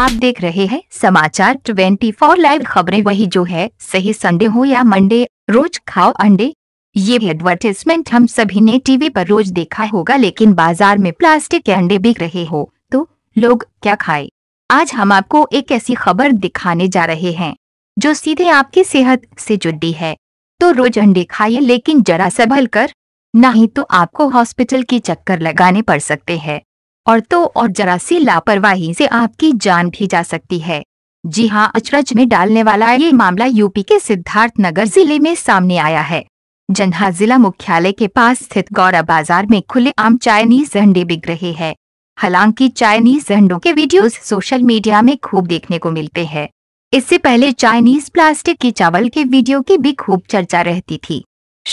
आप देख रहे हैं समाचार 24 लाइव खबरें वही जो है सही संडे हो या मंडे रोज खाओ अंडे ये एडवर्टीजमेंट हम सभी ने टीवी पर रोज देखा होगा लेकिन बाजार में प्लास्टिक के अंडे बिक रहे हो तो लोग क्या खाए आज हम आपको एक ऐसी खबर दिखाने जा रहे हैं जो सीधे आपकी सेहत से जुड़ी है तो रोज अंडे खाइए लेकिन जरा संभल कर नहीं तो आपको हॉस्पिटल की चक्कर लगाने पड़ सकते हैं और तो और जरा सी लापरवाही से आपकी जान भी जा सकती है जी हाँ अचरज में डालने वाला ये मामला यूपी के सिद्धार्थ नगर जिले में सामने आया है जन्हा जिला मुख्यालय के पास स्थित गौरा बाजार में खुले आम चाइनीज झंडे बिक रहे हैं हालांकि चाइनीज झंडों के वीडियोस सोशल मीडिया में खूब देखने को मिलते हैं इससे पहले चाइनीज प्लास्टिक के चावल के वीडियो की भी खूब चर्चा रहती थी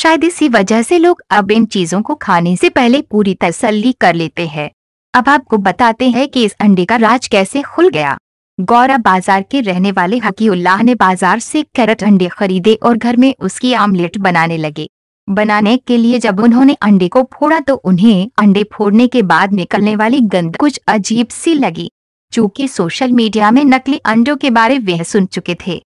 शायद इसी वजह से लोग अब इन चीजों को खाने से पहले पूरी तसल्ली कर लेते हैं अब आपको बताते हैं कि इस अंडे का राज कैसे खुल गया गौरा बाजार के रहने वाले हकीउल्लाह ने बाजार से कैरेट अंडे खरीदे और घर में उसकी आमलेट बनाने लगे बनाने के लिए जब उन्होंने अंडे को फोड़ा तो उन्हें अंडे फोड़ने के बाद निकलने वाली गंद कुछ अजीब सी लगी चूंकि सोशल मीडिया में नकली अंडों के बारे वह सुन चुके थे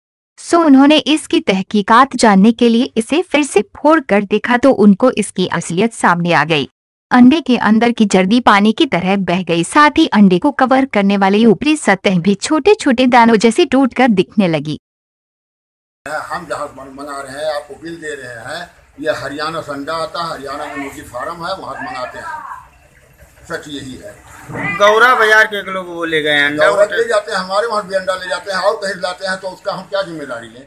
सो उन्होंने इसकी तहकीकात जानने के लिए इसे फिर से फोड़ कर देखा तो उनको इसकी असलियत सामने आ गई अंडे के अंदर की जर्दी पानी की तरह बह गई साथ ही अंडे को कवर करने वाली ऊपरी सतह भी छोटे छोटे दानों जैसे टूट कर दिखने लगी हम जहाँ मना रहे हैं आपको बिल दे रहे हैं ये हरियाणा से अंडा आता है हरियाणा में मुर्गी फार्म है वहाँ मनाते हैं सच यही है गौरा बाजार के लोग वो ले गए अंडा ले जाते हैं हमारे वहाँ भी अंडा ले जाते हैं और कहीं लाते हैं तो उसका हम क्या जिम्मेदारी लें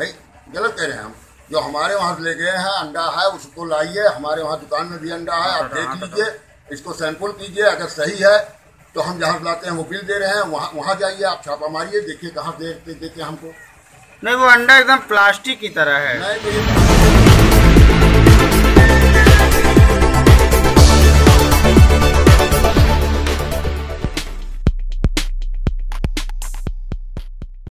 भाई गलत कह रहे हैं हम जो हमारे वहाँ से ले गए हैं अंडा है उसको लाइए हमारे वहाँ दुकान में भी अंडा है आप देख लीजिए इसको सैंपल कीजिए अगर सही है तो हम जहाँ लाते हैं वो बिल दे रहे हैं वहाँ वहाँ जाइए आप छापा मारिए देखिए कहाँ देखते देते हमको नहीं वो अंडा एकदम प्लास्टिक की तरह है नहीं